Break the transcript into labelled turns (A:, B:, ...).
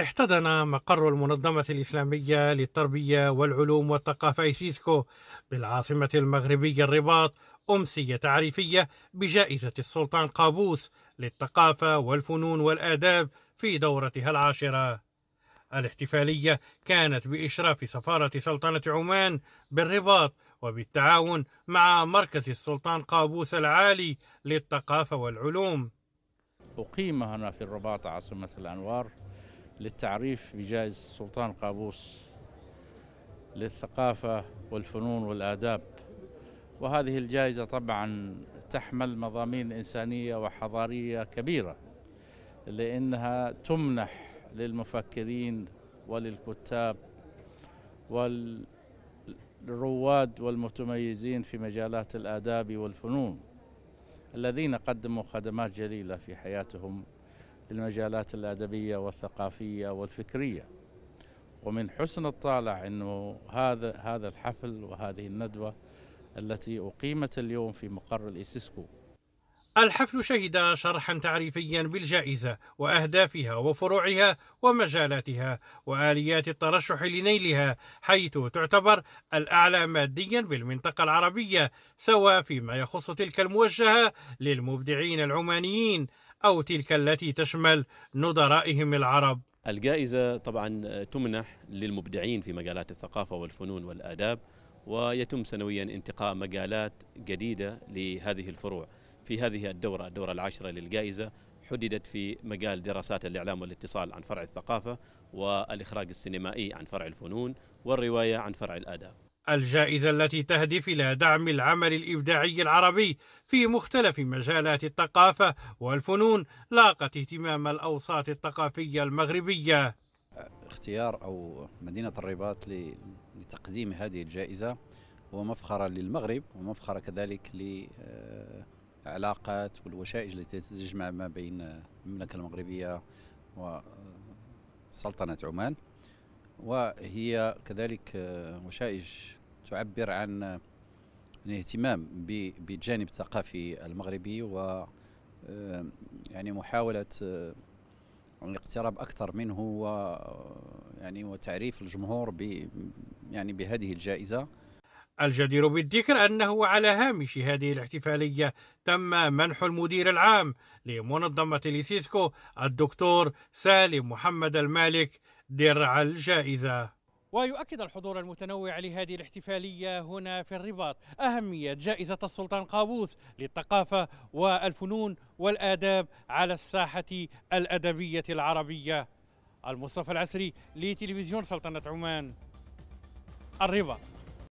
A: احتضن مقر المنظمة الإسلامية للتربية والعلوم والثقافة سيسكو بالعاصمة المغربية الرباط أمسية تعريفية بجائزة السلطان قابوس للثقافة والفنون والآداب في دورتها العاشرة الاحتفالية كانت بإشراف سفارة سلطنة عمان بالرباط وبالتعاون مع مركز السلطان قابوس العالي للثقافة والعلوم
B: أقيم هنا في الرباط عاصمة الأنوار للتعريف بجائزة سلطان قابوس للثقافة والفنون والآداب وهذه الجائزة طبعا تحمل مضامين إنسانية وحضارية كبيرة لأنها تمنح للمفكرين وللكتاب والرواد والمتميزين في مجالات الآداب والفنون الذين قدموا خدمات جليلة في حياتهم المجالات الأدبية والثقافية والفكرية ومن حسن الطالع أنه هذا هذا الحفل وهذه الندوة التي أقيمت اليوم في مقر الإسيسكو
A: الحفل شهد شرحا تعريفيا بالجائزة وأهدافها وفروعها ومجالاتها وآليات الترشح لنيلها حيث تعتبر الأعلى ماديا بالمنطقة العربية سواء فيما يخص تلك الموجهة للمبدعين العمانيين أو تلك التي تشمل نظرائهم
C: العرب الجائزة طبعا تمنح للمبدعين في مجالات الثقافة والفنون والآداب ويتم سنويا انتقاء مجالات جديدة لهذه الفروع في هذه الدورة الدورة العاشرة للجائزة حددت في مجال دراسات الإعلام والاتصال عن فرع الثقافة والإخراج السينمائي عن فرع الفنون والرواية عن فرع الآداب
A: الجائزة التي تهدف إلى دعم العمل الإبداعي العربي في مختلف مجالات الثقافة والفنون لاقت اهتمام الأوساط الثقافية المغربية
D: اختيار أو مدينة الرباط لتقديم هذه الجائزة هو مفخرة للمغرب ومفخرة كذلك آه، العلاقات والوشائج التي تجمع ما بين المملكة المغربية وسلطنة عمان وهي كذلك وشائج تعبر عن الاهتمام بالجانب الثقافي المغربي و يعني محاولة الاقتراب أكثر منه و يعني وتعريف الجمهور ب يعني
A: بهذه الجائزة الجدير بالذكر أنه على هامش هذه الاحتفالية تم منح المدير العام لمنظمة لسيسكو الدكتور سالم محمد المالك درع الجائزة ويؤكد الحضور المتنوع لهذه الاحتفالية هنا في الرباط أهمية جائزة السلطان قابوس للثقافة والفنون والآداب على الساحة الأدبية العربية المصطفى العسري لتلفزيون سلطنة عمان الرباط